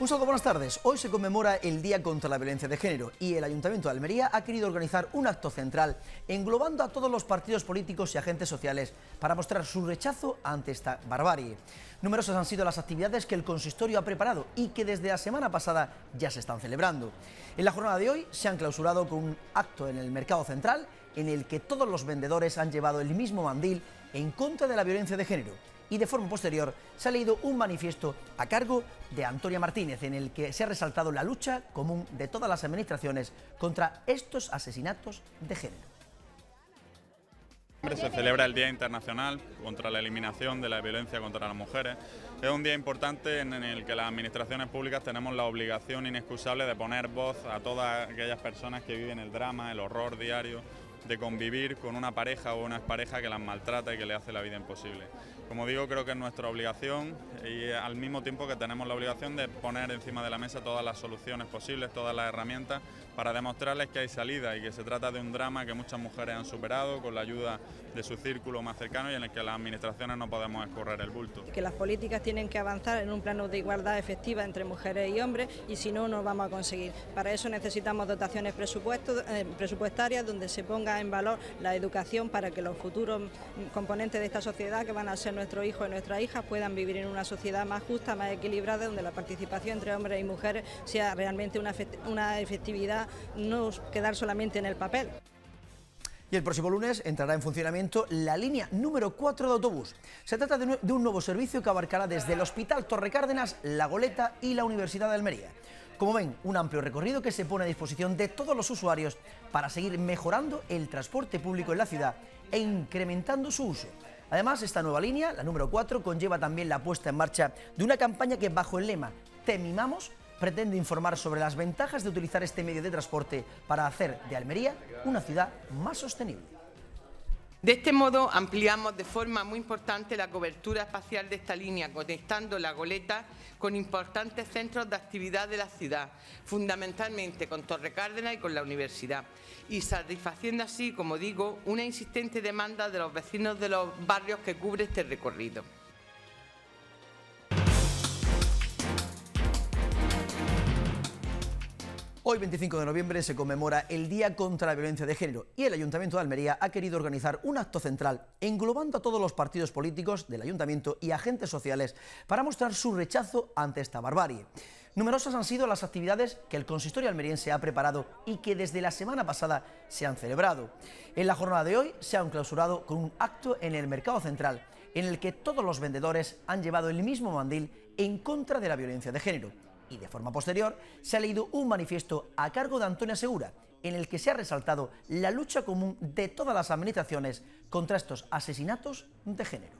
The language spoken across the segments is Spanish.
Un saludo, buenas tardes. Hoy se conmemora el Día contra la Violencia de Género y el Ayuntamiento de Almería ha querido organizar un acto central englobando a todos los partidos políticos y agentes sociales para mostrar su rechazo ante esta barbarie. Numerosas han sido las actividades que el consistorio ha preparado y que desde la semana pasada ya se están celebrando. En la jornada de hoy se han clausurado con un acto en el Mercado Central en el que todos los vendedores han llevado el mismo mandil en contra de la violencia de género y de forma posterior se ha leído un manifiesto a cargo de Antonia Martínez en el que se ha resaltado la lucha común de todas las administraciones contra estos asesinatos de género. Se celebra el Día Internacional contra la Eliminación de la Violencia contra las Mujeres. Es un día importante en el que las administraciones públicas tenemos la obligación inexcusable de poner voz a todas aquellas personas que viven el drama, el horror diario de convivir con una pareja o una parejas que las maltrata y que le hace la vida imposible. Como digo, creo que es nuestra obligación y al mismo tiempo que tenemos la obligación de poner encima de la mesa todas las soluciones posibles, todas las herramientas para demostrarles que hay salida y que se trata de un drama que muchas mujeres han superado con la ayuda de su círculo más cercano y en el que las administraciones no podemos escorrer el bulto. Que las políticas tienen que avanzar en un plano de igualdad efectiva entre mujeres y hombres y si no, no vamos a conseguir. Para eso necesitamos dotaciones eh, presupuestarias donde se ponga en valor la educación para que los futuros componentes de esta sociedad que van a ser nuestros hijos y nuestras hijas puedan vivir en una sociedad más justa, más equilibrada, donde la participación entre hombres y mujeres sea realmente una, efectividad, no quedar solamente en el papel. Y el próximo lunes entrará en funcionamiento la línea número 4 de autobús. Se trata de un nuevo servicio que abarcará desde el Hospital Torre Cárdenas, La Goleta y la Universidad de Almería. Como ven, un amplio recorrido que se pone a disposición de todos los usuarios para seguir mejorando el transporte público en la ciudad e incrementando su uso. Además, esta nueva línea, la número 4, conlleva también la puesta en marcha de una campaña que bajo el lema Te mimamos pretende informar sobre las ventajas de utilizar este medio de transporte para hacer de Almería una ciudad más sostenible. De este modo, ampliamos de forma muy importante la cobertura espacial de esta línea, conectando la goleta con importantes centros de actividad de la ciudad, fundamentalmente con Torre Cárdenas y con la universidad, y satisfaciendo así, como digo, una insistente demanda de los vecinos de los barrios que cubre este recorrido. Hoy, 25 de noviembre, se conmemora el Día contra la Violencia de Género y el Ayuntamiento de Almería ha querido organizar un acto central englobando a todos los partidos políticos del Ayuntamiento y agentes sociales para mostrar su rechazo ante esta barbarie. Numerosas han sido las actividades que el consistorio almeriense ha preparado y que desde la semana pasada se han celebrado. En la jornada de hoy se ha clausurado con un acto en el Mercado Central en el que todos los vendedores han llevado el mismo mandil en contra de la violencia de género y de forma posterior, se ha leído un manifiesto a cargo de Antonia Segura, en el que se ha resaltado la lucha común de todas las administraciones contra estos asesinatos de género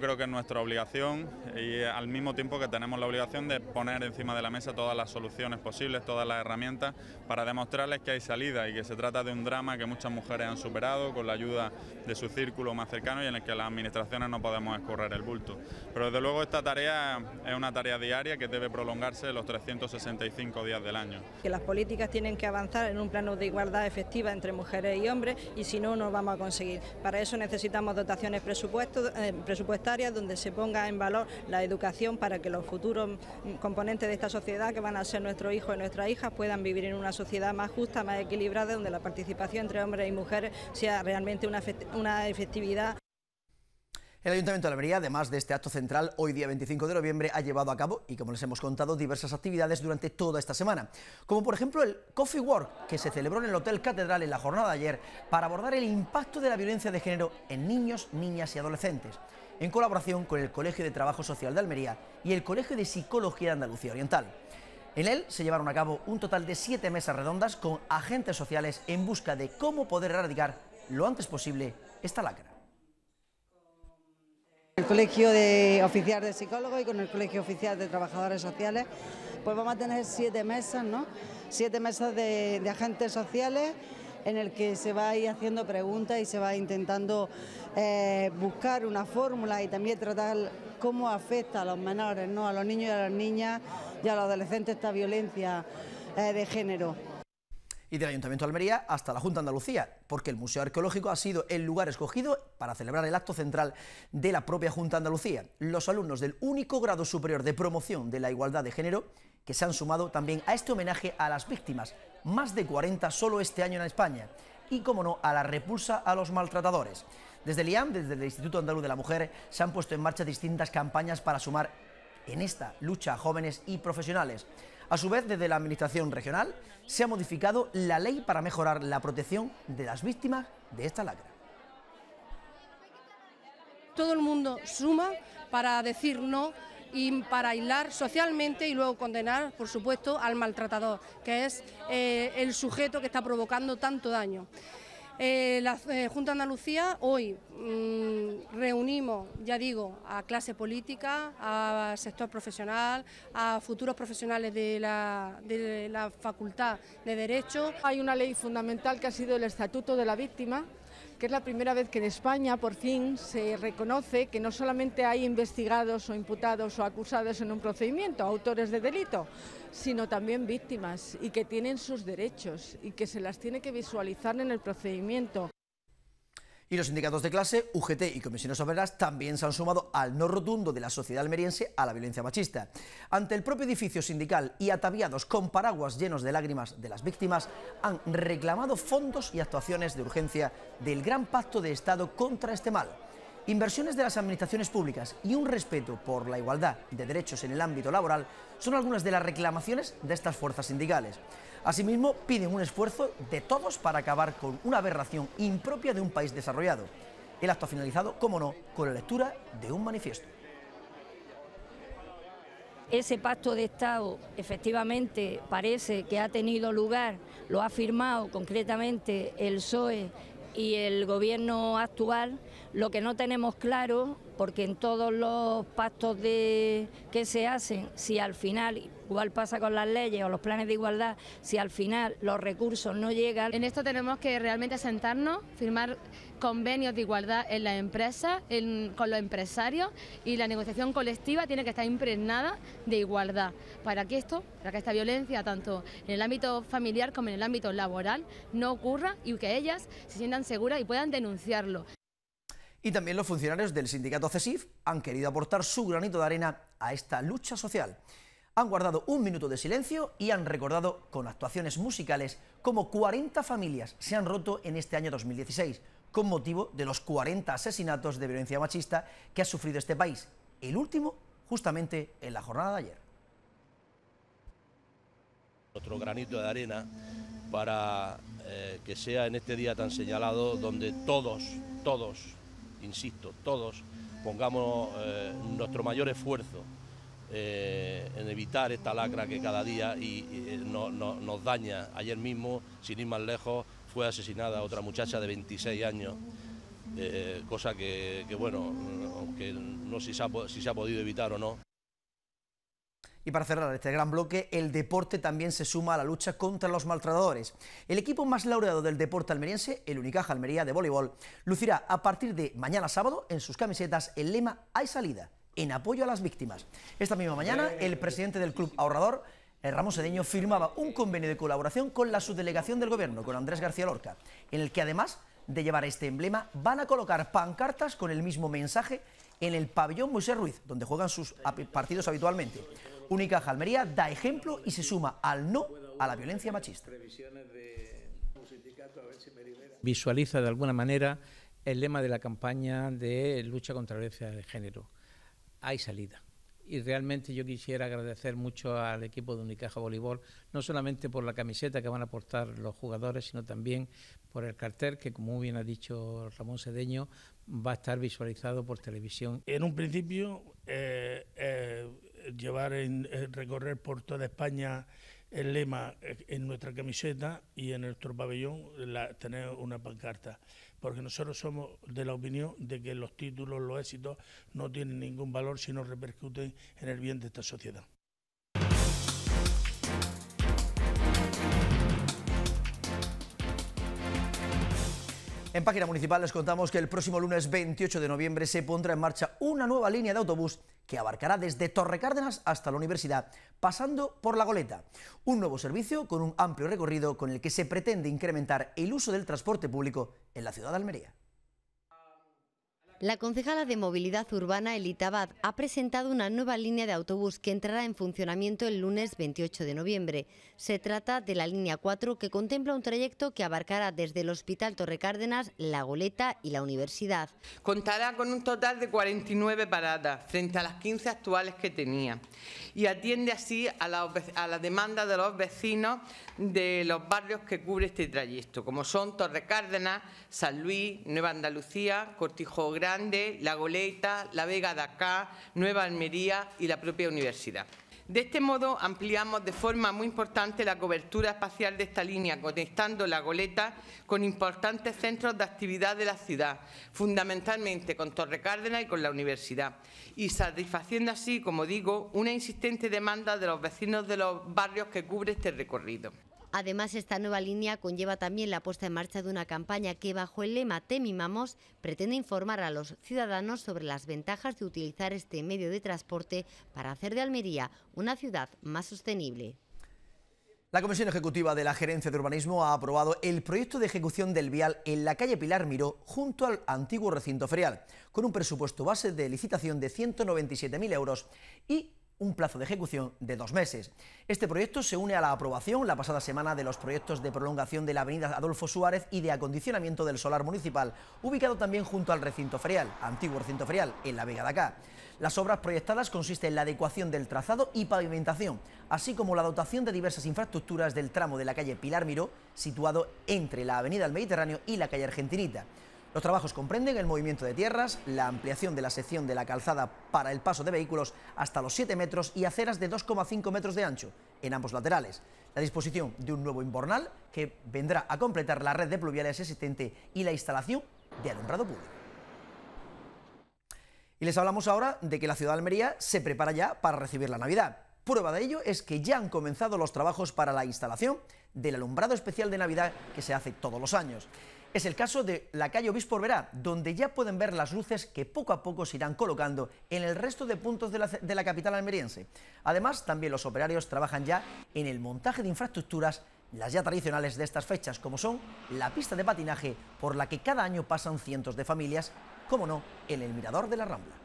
creo que es nuestra obligación y al mismo tiempo que tenemos la obligación de poner encima de la mesa todas las soluciones posibles, todas las herramientas para demostrarles que hay salida y que se trata de un drama que muchas mujeres han superado con la ayuda de su círculo más cercano y en el que las administraciones no podemos escorrer el bulto. Pero desde luego esta tarea es una tarea diaria que debe prolongarse los 365 días del año. Que las políticas tienen que avanzar en un plano de igualdad efectiva entre mujeres y hombres y si no, no vamos a conseguir. Para eso necesitamos dotaciones presupuesto, eh, donde se ponga en valor la educación para que los futuros componentes de esta sociedad, que van a ser nuestros hijos y nuestras hijas, puedan vivir en una sociedad más justa, más equilibrada, donde la participación entre hombres y mujeres sea realmente una, efectividad. El Ayuntamiento de Almería, además de este acto central, hoy día 25 de noviembre, ha llevado a cabo, y como les hemos contado, diversas actividades durante toda esta semana, como por ejemplo el Coffee Work, que se celebró en el Hotel Catedral en la jornada de ayer, para abordar el impacto de la violencia de género en niños, niñas y adolescentes en colaboración con el Colegio de Trabajo Social de Almería y el Colegio de Psicología de Andalucía Oriental. En él se llevaron a cabo un total de siete mesas redondas con agentes sociales en busca de cómo poder erradicar lo antes posible esta lacra. El Colegio de Oficial de Psicólogos y con el Colegio Oficial de Trabajadores Sociales, pues vamos a tener siete mesas, ¿no? Siete mesas de agentes sociales en el que se va a ir haciendo preguntas y se va intentando eh, buscar una fórmula y también tratar cómo afecta a los menores, ¿no? a los niños y a las niñas y a los adolescentes esta violencia eh, de género. Y del Ayuntamiento de Almería hasta la Junta de Andalucía, porque el Museo Arqueológico ha sido el lugar escogido para celebrar el acto central de la propia Junta de Andalucía. Los alumnos del único grado superior de promoción de la igualdad de género que se han sumado también a este homenaje a las víctimas más de 40 solo este año en España, y, como no, a la repulsa a los maltratadores. Desde el desde el Instituto Andaluz de la Mujer, se han puesto en marcha distintas campañas para sumar en esta lucha a jóvenes y profesionales. A su vez, desde la Administración Regional se ha modificado la ley para mejorar la protección de las víctimas de esta lacra. Todo el mundo suma para decir no y para aislar socialmente y luego condenar, por supuesto, al maltratador, que es eh, el sujeto que está provocando tanto daño. Eh, la eh, Junta de Andalucía hoy mm, reunimos, ya digo, a clase política, a sector profesional, a futuros profesionales de la, de la Facultad de Derecho. Hay una ley fundamental que ha sido el Estatuto de la Víctima, es la primera vez que en España por fin se reconoce que no solamente hay investigados o imputados o acusados en un procedimiento, autores de delito, sino también víctimas y que tienen sus derechos y que se las tiene que visualizar en el procedimiento. Y los sindicatos de clase, UGT y Comisiones Obreras también se han sumado al no rotundo de la sociedad almeriense a la violencia machista. Ante el propio edificio sindical y ataviados con paraguas llenos de lágrimas de las víctimas, han reclamado fondos y actuaciones de urgencia del gran pacto de Estado contra este mal. Inversiones de las administraciones públicas y un respeto por la igualdad de derechos en el ámbito laboral son algunas de las reclamaciones de estas fuerzas sindicales. Asimismo, piden un esfuerzo de todos para acabar con una aberración impropia de un país desarrollado. El acto ha finalizado, como no, con la lectura de un manifiesto. Ese pacto de Estado efectivamente parece que ha tenido lugar, lo ha firmado concretamente el PSOE y el gobierno actual lo que no tenemos claro, porque en todos los pactos de, que se hacen, si al final, igual pasa con las leyes o los planes de igualdad, si al final los recursos no llegan. En esto tenemos que realmente sentarnos, firmar convenios de igualdad en la empresa, con los empresarios y la negociación colectiva tiene que estar impregnada de igualdad para que esto, para que esta violencia, tanto en el ámbito familiar como en el ámbito laboral, no ocurra y que ellas se sientan seguras y puedan denunciarlo. Y también los funcionarios del sindicato CESIF han querido aportar su granito de arena a esta lucha social. Han guardado un minuto de silencio y han recordado con actuaciones musicales cómo 40 familias se han roto en este año 2016 con motivo de los 40 asesinatos de violencia machista que ha sufrido este país, el último justamente en la jornada de ayer. Otro granito de arena para eh, que sea en este día tan señalado donde todos, todos insisto, todos pongamos eh, nuestro mayor esfuerzo eh, en evitar esta lacra que cada día y, eh, nos daña. Ayer mismo, sin ir más lejos, fue asesinada otra muchacha de 26 años, cosa que, bueno, aunque no sé si se ha podido evitar o no. Y para cerrar este gran bloque, el deporte también se suma a la lucha contra los maltratadores. El equipo más laureado del deporte almeriense, el Unicaja Almería de voleibol, lucirá a partir de mañana sábado en sus camisetas el lema Hay salida, en apoyo a las víctimas. Esta misma mañana, el presidente del Club Ahorrador, eh, Ramón Sedeño, firmaba un convenio de colaboración con la subdelegación del gobierno, con Andrés García Lorca, en el que además de llevar este emblema, van a colocar pancartas con el mismo mensaje en el pabellón Moisés Ruiz, donde juegan sus partidos habitualmente. Unicaja Almería da ejemplo y se suma al no a la violencia machista. Visualiza de alguna manera el lema de la campaña de lucha contra la violencia de género. Hay salida y realmente yo quisiera agradecer mucho al equipo de Unicaja Voleibol, no solamente por la camiseta que van a aportar los jugadores, sino también por el cartel que, como bien ha dicho Ramón Sedeño, va a estar visualizado por televisión. En un principio eh, eh, llevar en, eh, recorrer por toda España el lema eh, en nuestra camiseta y en nuestro pabellón la, tener una pancarta, porque nosotros somos de la opinión de que los títulos, los éxitos no tienen ningún valor si no repercuten en el bien de esta sociedad. En Página Municipal les contamos que el próximo lunes 28 de noviembre se pondrá en marcha una nueva línea de autobús que abarcará desde Cárdenas hasta la universidad, pasando por La Goleta. Un nuevo servicio con un amplio recorrido con el que se pretende incrementar el uso del transporte público en la ciudad de Almería. La concejala de Movilidad Urbana, Elitabad, ha presentado una nueva línea de autobús que entrará en funcionamiento el lunes 28 de noviembre. Se trata de la línea 4 que contempla un trayecto que abarcará desde el Hospital Torre Cárdenas, La Goleta y la Universidad. Contará con un total de 49 paradas, frente a las 15 actuales que tenía, y atiende así a la, demanda de los vecinos de los barrios que cubre este trayecto, como son Torre Cárdenas, San Luis, Nueva Andalucía, Cortijo Grande, La Goleta, La Vega de Acá, Nueva Almería y la propia universidad. De este modo ampliamos de forma muy importante la cobertura espacial de esta línea, conectando la goleta con importantes centros de actividad de la ciudad, fundamentalmente con Torre Cárdenas y con la universidad, y satisfaciendo así, como digo, una insistente demanda de los vecinos de los barrios que cubre este recorrido. Además, esta nueva línea conlleva también la puesta en marcha de una campaña que, bajo el lema Te mimamos, pretende informar a los ciudadanos sobre las ventajas de utilizar este medio de transporte para hacer de Almería una ciudad más sostenible. La Comisión Ejecutiva de la Gerencia de Urbanismo ha aprobado el proyecto de ejecución del vial en la calle Pilar Miró junto al antiguo recinto ferial, con un presupuesto base de licitación de 197.000 euros y un plazo de ejecución de dos meses. Este proyecto se une a la aprobación la pasada semana de los proyectos de prolongación de la avenida Adolfo Suárez y de acondicionamiento del solar municipal, ubicado también junto al recinto ferial, antiguo recinto ferial, en la Vega de Acá. Las obras proyectadas consisten en la adecuación del trazado y pavimentación, así como la dotación de diversas infraestructuras del tramo de la calle Pilar Miró, situado entre la avenida del Mediterráneo y la calle Argentinita. Los trabajos comprenden el movimiento de tierras, la ampliación de la sección de la calzada para el paso de vehículos hasta los 7 metros y aceras de 2,5 metros de ancho en ambos laterales, la disposición de un nuevo imbornal que vendrá a completar la red de pluviales existente y la instalación de alumbrado público. Y les hablamos ahora de que la ciudad de Almería se prepara ya para recibir la Navidad. Prueba de ello es que ya han comenzado los trabajos para la instalación del alumbrado especial de Navidad que se hace todos los años. Es el caso de la calle Obispo Verá, donde ya pueden ver las luces que poco a poco se irán colocando en el resto de puntos de la, de la capital almeriense. Además, también los operarios trabajan ya en el montaje de infraestructuras las ya tradicionales de estas fechas, como son la pista de patinaje por la que cada año pasan cientos de familias, como no, en el Mirador de la Rambla.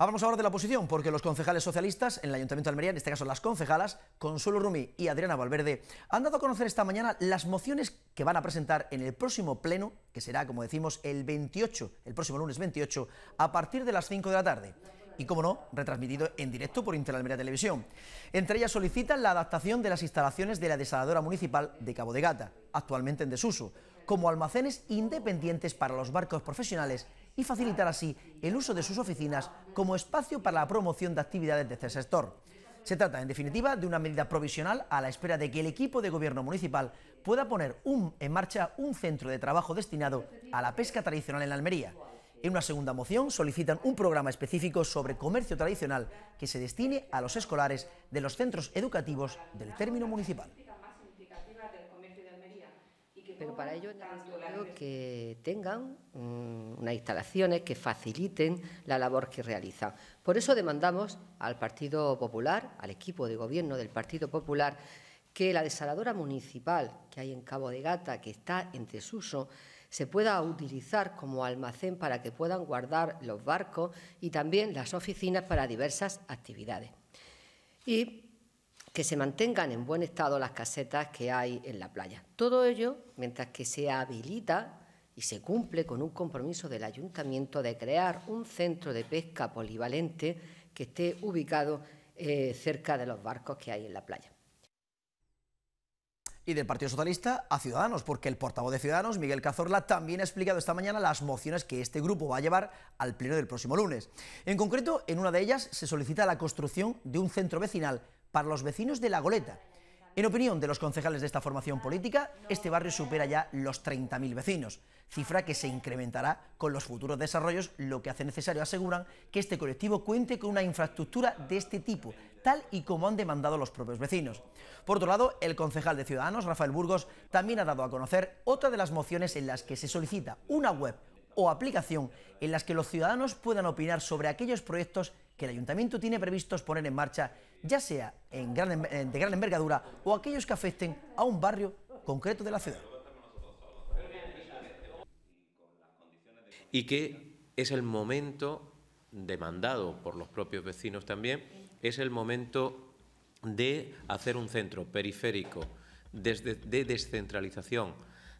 Hablamos ahora de la oposición, porque los concejales socialistas en el Ayuntamiento de Almería, en este caso las concejalas, Consuelo Rumi y Adriana Valverde, han dado a conocer esta mañana las mociones que van a presentar en el próximo pleno, que será, como decimos, el 28, el próximo lunes 28, a partir de las 5 de la tarde. Y, como no, retransmitido en directo por Interalmería Televisión. Entre ellas solicitan la adaptación de las instalaciones de la desaladora municipal de Cabo de Gata, actualmente en desuso, como almacenes independientes para los barcos profesionales y facilitar así el uso de sus oficinas como espacio para la promoción de actividades de este sector. Se trata, en definitiva, de una medida provisional a la espera de que el equipo de gobierno municipal pueda poner en marcha un centro de trabajo destinado a la pesca tradicional en Almería. En una segunda moción solicitan un programa específico sobre comercio tradicional que se destine a los escolares de los centros educativos del término municipal pero para ello necesito que tengan mm, unas instalaciones que faciliten la labor que realizan. Por eso demandamos al Partido Popular, al equipo de gobierno del Partido Popular, que la desaladora municipal que hay en Cabo de Gata, que está en desuso, se pueda utilizar como almacén para que puedan guardar los barcos y también las oficinas para diversas actividades. Y que se mantengan en buen estado las casetas que hay en la playa. Todo ello mientras que se habilita y se cumple con un compromiso del ayuntamiento de crear un centro de pesca polivalente que esté ubicado eh, cerca de los barcos que hay en la playa. Y del Partido Socialista a Ciudadanos, porque el portavoz de Ciudadanos, Miguel Cazorla, también ha explicado esta mañana las mociones que este grupo va a llevar al pleno del próximo lunes. En concreto, en una de ellas se solicita la construcción de un centro vecinal para los vecinos de La Goleta. En opinión de los concejales de esta formación política, este barrio supera ya los 30.000 vecinos, cifra que se incrementará con los futuros desarrollos, lo que hace necesario, aseguran, que este colectivo cuente con una infraestructura de este tipo, tal y como han demandado los propios vecinos. Por otro lado, el concejal de Ciudadanos, Rafael Burgos, también ha dado a conocer otra de las mociones en las que se solicita una web o aplicación en las que los ciudadanos puedan opinar sobre aquellos proyectos que el ayuntamiento tiene previstos poner en marcha, ya sea en em-, eh, de gran envergadura o aquellos que afecten a un barrio concreto de la ciudad. Y que es el momento demandado por los propios vecinos también, es el momento de hacer un centro periférico de descentralización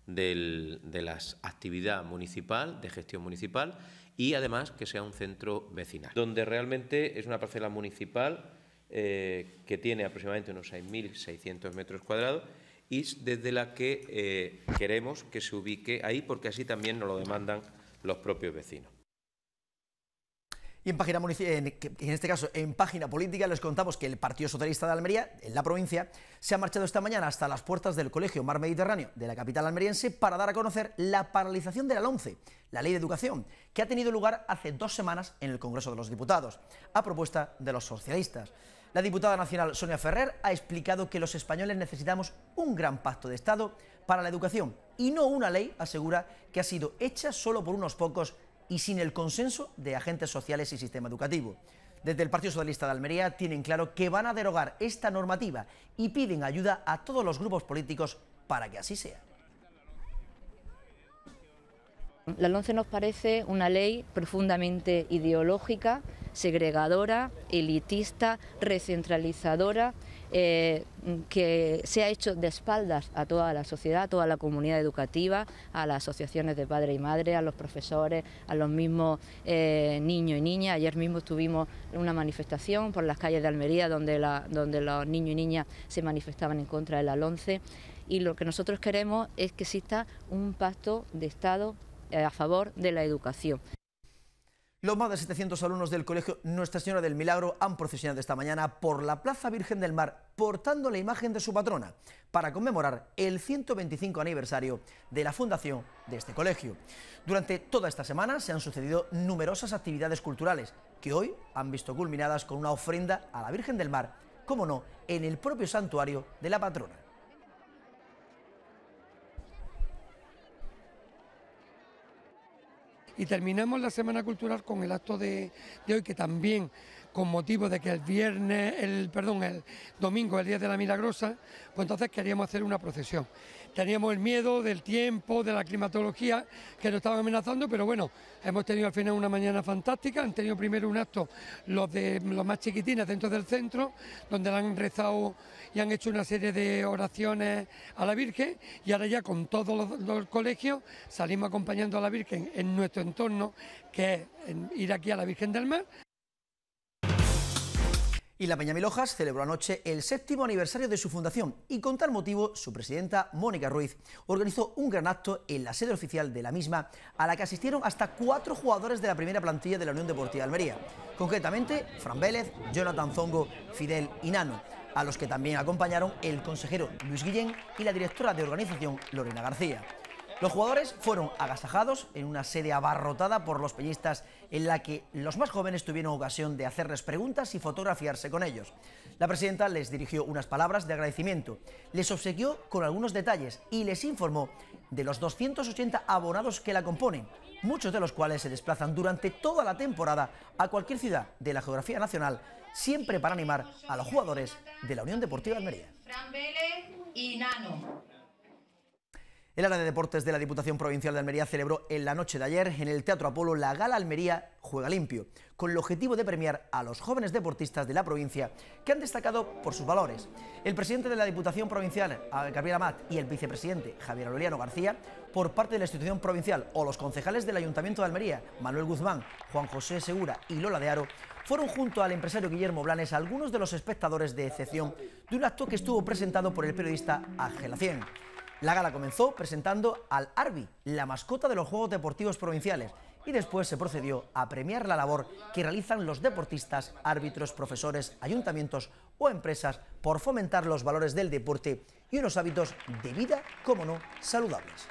de la actividad municipal, de gestión municipal, y además que sea un centro vecinal, donde realmente es una parcela municipal eh, que tiene aproximadamente unos 6.600 metros cuadrados y desde la que eh, queremos que se ubique ahí, porque así también nos lo demandan los propios vecinos. Y en página este caso en página política les contamos que el Partido Socialista de Almería, en la provincia, se ha marchado esta mañana hasta las puertas del Colegio Mar Mediterráneo de la capital almeriense para dar a conocer la paralización de la LONCE, la Ley de Educación, que ha tenido lugar hace dos semanas en el Congreso de los Diputados, a propuesta de los socialistas. La diputada nacional Sonia Ferrer ha explicado que los españoles necesitamos un gran pacto de Estado para la educación y no una ley, asegura, que ha sido hecha solo por unos pocos y sin el consenso de agentes sociales y sistema educativo. Desde el Partido Socialista de Almería tienen claro que van a derogar esta normativa y piden ayuda a todos los grupos políticos para que así sea. La 11 nos parece una ley profundamente ideológica, segregadora, elitista, recentralizadora eh, que se ha hecho de espaldas a toda la sociedad, a toda la comunidad educativa, a las asociaciones de padres y madres, a los profesores, a los mismos eh, niños y niñas. Ayer mismo tuvimos una manifestación por las calles de Almería donde, donde los niños y niñas se manifestaban en contra del la y lo que nosotros queremos es que exista un pacto de Estado eh, a favor de la educación. Los más de 700 alumnos del colegio Nuestra Señora del Milagro han procesionado esta mañana por la Plaza Virgen del Mar portando la imagen de su patrona para conmemorar el 125 aniversario de la fundación de este colegio. Durante toda esta semana se han sucedido numerosas actividades culturales que hoy han visto culminadas con una ofrenda a la Virgen del Mar, como no, en el propio santuario de la patrona. Y terminamos la Semana Cultural con el acto de, hoy, que también con motivo de que el viernes, el perdón, el domingo, el día de la Milagrosa, pues entonces queríamos hacer una procesión teníamos el miedo del tiempo, de la climatología que nos estaban amenazando, pero bueno, hemos tenido al final una mañana fantástica, han tenido primero un acto los de los más chiquitines dentro del centro, donde han rezado y han hecho una serie de oraciones a la Virgen y ahora ya con todos los, colegios salimos acompañando a la Virgen en nuestro entorno, que es ir aquí a la Virgen del Mar. Y la Peña Milojas celebró anoche el séptimo aniversario de su fundación y con tal motivo su presidenta Mónica Ruiz organizó un gran acto en la sede oficial de la misma a la que asistieron hasta cuatro jugadores de la primera plantilla de la Unión Deportiva de Almería, concretamente Fran Vélez, Jonathan Zongo, Fidel y Nano, a los que también acompañaron el consejero Luis Guillén y la directora de organización Lorena García. Los jugadores fueron agasajados en una sede abarrotada por los pellistas en la que los más jóvenes tuvieron ocasión de hacerles preguntas y fotografiarse con ellos. La presidenta les dirigió unas palabras de agradecimiento, les obsequió con algunos detalles y les informó de los 280 abonados que la componen, muchos de los cuales se desplazan durante toda la temporada a cualquier ciudad de la geografía nacional, siempre para animar a los jugadores de la Unión Deportiva Almería. y Nano. El área de deportes de la Diputación Provincial de Almería celebró en la noche de ayer en el Teatro Apolo la gala Almería Juega Limpio, con el objetivo de premiar a los jóvenes deportistas de la provincia que han destacado por sus valores. El presidente de la Diputación Provincial, Gabriel Amat, y el vicepresidente, Javier Aureliano García, por parte de la institución provincial o los concejales del Ayuntamiento de Almería, Manuel Guzmán, Juan José Segura y Lola de Aro, fueron junto al empresario Guillermo Blanes algunos de los espectadores de excepción de un acto que estuvo presentado por el periodista Ángel Cien. La gala comenzó presentando al Arbi, la mascota de los Juegos Deportivos Provinciales, y después se procedió a premiar la labor que realizan los deportistas, árbitros, profesores, ayuntamientos o empresas por fomentar los valores del deporte y unos hábitos de vida, como no, saludables.